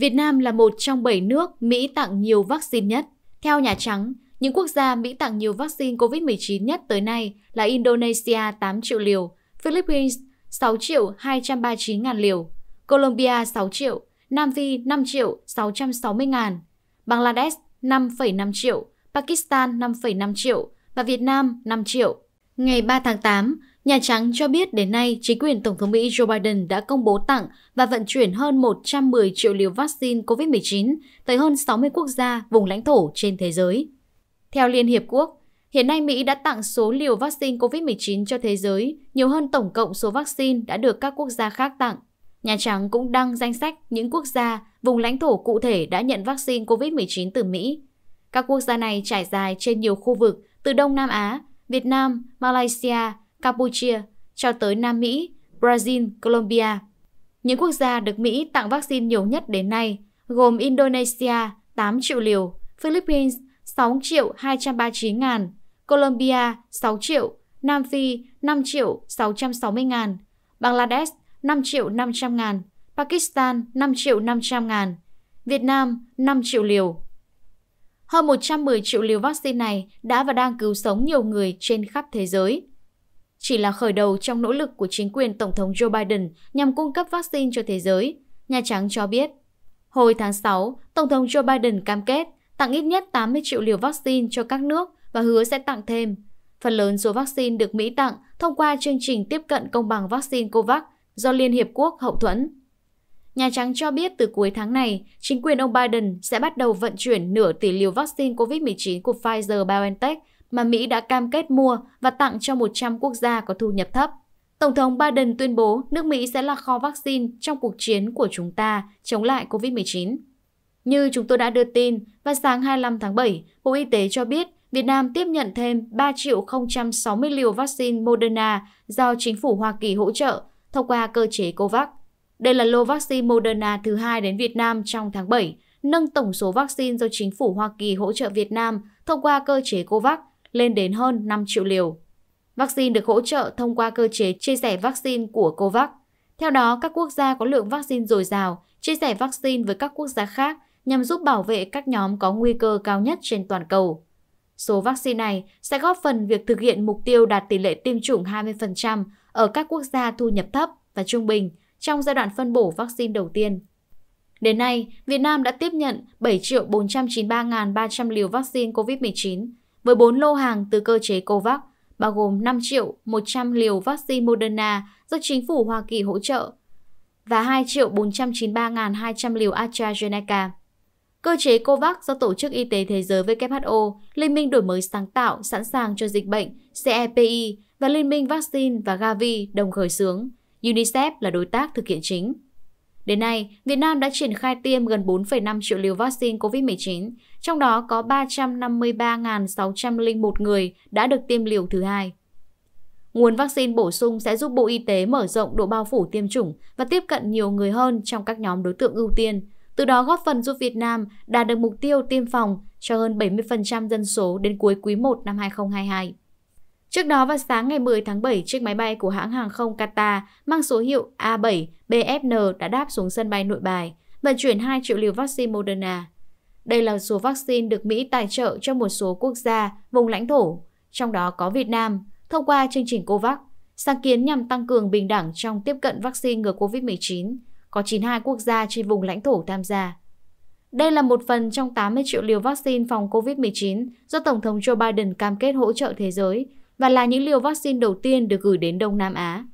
Việt Nam là một trong 7 nước Mỹ tặng nhiều vaccine nhất. Theo Nhà Trắng, những quốc gia Mỹ tặng nhiều vaccine COVID-19 nhất tới nay là Indonesia 8 triệu liều, Philippines 6 triệu 239 ngàn liều, Colombia 6 triệu, Nam Phi 5 triệu 660 ngàn, Bangladesh 5,5 triệu, Pakistan 5,5 triệu và Việt Nam 5 triệu. Ngày 3 tháng 8, Nhà Trắng cho biết đến nay, chính quyền Tổng thống Mỹ Joe Biden đã công bố tặng và vận chuyển hơn 110 triệu liều vaccine COVID-19 tới hơn 60 quốc gia, vùng lãnh thổ trên thế giới. Theo Liên Hiệp Quốc, hiện nay Mỹ đã tặng số liều vaccine COVID-19 cho thế giới nhiều hơn tổng cộng số vaccine đã được các quốc gia khác tặng. Nhà Trắng cũng đăng danh sách những quốc gia, vùng lãnh thổ cụ thể đã nhận vaccine COVID-19 từ Mỹ. Các quốc gia này trải dài trên nhiều khu vực từ Đông Nam Á, Việt Nam, Malaysia, Campuchia, cho tới Nam Mỹ, Brazil, Colombia. Những quốc gia được Mỹ tặng vaccine nhiều nhất đến nay gồm Indonesia 8 triệu liều, Philippines 6 triệu 239 ngàn, Colombia 6 triệu, Nam Phi 5 triệu 660 ngàn, Bangladesh 5 triệu 500 ngàn, Pakistan 5 triệu 500 ngàn, Việt Nam 5 triệu liều. Hơn 110 triệu liều vaccine này đã và đang cứu sống nhiều người trên khắp thế giới chỉ là khởi đầu trong nỗ lực của chính quyền Tổng thống Joe Biden nhằm cung cấp vaccine cho thế giới, Nhà Trắng cho biết. Hồi tháng 6, Tổng thống Joe Biden cam kết tặng ít nhất 80 triệu liều vaccine cho các nước và hứa sẽ tặng thêm. Phần lớn số vaccine được Mỹ tặng thông qua chương trình tiếp cận công bằng vaccine COVAX do Liên Hiệp Quốc hậu thuẫn. Nhà Trắng cho biết từ cuối tháng này, chính quyền ông Biden sẽ bắt đầu vận chuyển nửa tỷ liều vaccine COVID-19 của Pfizer-BioNTech mà Mỹ đã cam kết mua và tặng cho 100 quốc gia có thu nhập thấp. Tổng thống Biden tuyên bố nước Mỹ sẽ là kho vaccine trong cuộc chiến của chúng ta chống lại COVID-19. Như chúng tôi đã đưa tin, vào sáng 25 tháng 7, Bộ Y tế cho biết Việt Nam tiếp nhận thêm 3 060 liều vaccine Moderna do chính phủ Hoa Kỳ hỗ trợ thông qua cơ chế COVAX. Đây là lô vaccine Moderna thứ hai đến Việt Nam trong tháng 7, nâng tổng số vaccine do chính phủ Hoa Kỳ hỗ trợ Việt Nam thông qua cơ chế COVAX lên đến hơn 5 triệu liều. Vaccine được hỗ trợ thông qua cơ chế chia sẻ vaccine của COVAX. Theo đó, các quốc gia có lượng vaccine dồi dào chia sẻ vaccine với các quốc gia khác nhằm giúp bảo vệ các nhóm có nguy cơ cao nhất trên toàn cầu. Số vaccine này sẽ góp phần việc thực hiện mục tiêu đạt tỷ lệ tiêm chủng 20% ở các quốc gia thu nhập thấp và trung bình trong giai đoạn phân bổ vaccine đầu tiên. Đến nay, Việt Nam đã tiếp nhận 7 493.300 liều vaccine COVID-19, với 4 lô hàng từ cơ chế COVAX, bao gồm 5 triệu 100 liều vaccine Moderna do chính phủ Hoa Kỳ hỗ trợ và 2 triệu 493.200 liều AstraZeneca. Cơ chế COVAX do Tổ chức Y tế Thế giới WHO, Liên minh Đổi mới sáng tạo sẵn sàng cho dịch bệnh CEPI và Liên minh Vaccine và Gavi đồng khởi xướng. UNICEF là đối tác thực hiện chính. Đến nay, Việt Nam đã triển khai tiêm gần 4,5 triệu liều vaccine COVID-19, trong đó có 353.601 người đã được tiêm liều thứ hai. Nguồn vaccine bổ sung sẽ giúp Bộ Y tế mở rộng độ bao phủ tiêm chủng và tiếp cận nhiều người hơn trong các nhóm đối tượng ưu tiên, từ đó góp phần giúp Việt Nam đạt được mục tiêu tiêm phòng cho hơn 70% dân số đến cuối quý 1 năm 2022. Trước đó vào sáng ngày 10 tháng 7, chiếc máy bay của hãng hàng không Qatar mang số hiệu A7BFN đã đáp xuống sân bay nội bài, vận chuyển 2 triệu liều vaccine Moderna. Đây là số vaccine được Mỹ tài trợ cho một số quốc gia, vùng lãnh thổ, trong đó có Việt Nam, thông qua chương trình COVAX, sáng kiến nhằm tăng cường bình đẳng trong tiếp cận vaccine ngừa COVID-19, có 92 quốc gia trên vùng lãnh thổ tham gia. Đây là một phần trong 80 triệu liều vaccine phòng COVID-19 do Tổng thống Joe Biden cam kết hỗ trợ thế giới và là những liều vaccine đầu tiên được gửi đến Đông Nam Á.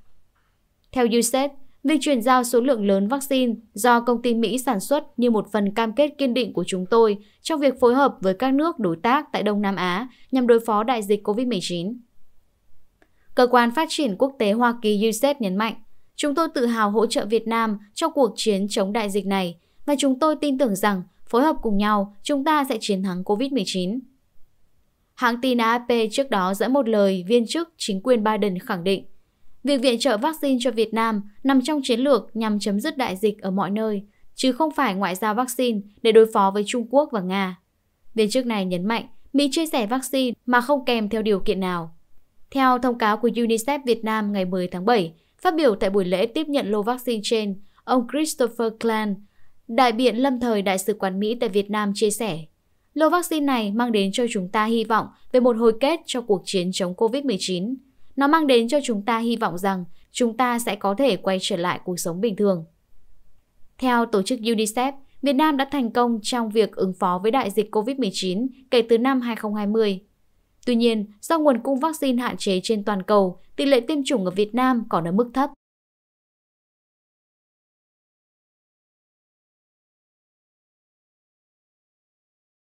Theo USAID, việc chuyển giao số lượng lớn vaccine do công ty Mỹ sản xuất như một phần cam kết kiên định của chúng tôi trong việc phối hợp với các nước đối tác tại Đông Nam Á nhằm đối phó đại dịch COVID-19. Cơ quan Phát triển Quốc tế Hoa Kỳ USAID nhấn mạnh, chúng tôi tự hào hỗ trợ Việt Nam trong cuộc chiến chống đại dịch này và chúng tôi tin tưởng rằng phối hợp cùng nhau chúng ta sẽ chiến thắng COVID-19. Hãng tin AP trước đó dẫn một lời viên chức chính quyền Biden khẳng định việc viện trợ vaccine cho Việt Nam nằm trong chiến lược nhằm chấm dứt đại dịch ở mọi nơi, chứ không phải ngoại giao vaccine để đối phó với Trung Quốc và Nga. Viên chức này nhấn mạnh Mỹ chia sẻ vaccine mà không kèm theo điều kiện nào. Theo thông cáo của UNICEF Việt Nam ngày 10 tháng 7, phát biểu tại buổi lễ tiếp nhận lô vaccine trên, ông Christopher Klein, đại biện lâm thời Đại sứ quán Mỹ tại Việt Nam chia sẻ – Lô vaccine này mang đến cho chúng ta hy vọng về một hồi kết cho cuộc chiến chống COVID-19. Nó mang đến cho chúng ta hy vọng rằng chúng ta sẽ có thể quay trở lại cuộc sống bình thường. Theo tổ chức UNICEF, Việt Nam đã thành công trong việc ứng phó với đại dịch COVID-19 kể từ năm 2020. Tuy nhiên, do nguồn cung vaccine hạn chế trên toàn cầu, tỷ lệ tiêm chủng ở Việt Nam còn ở mức thấp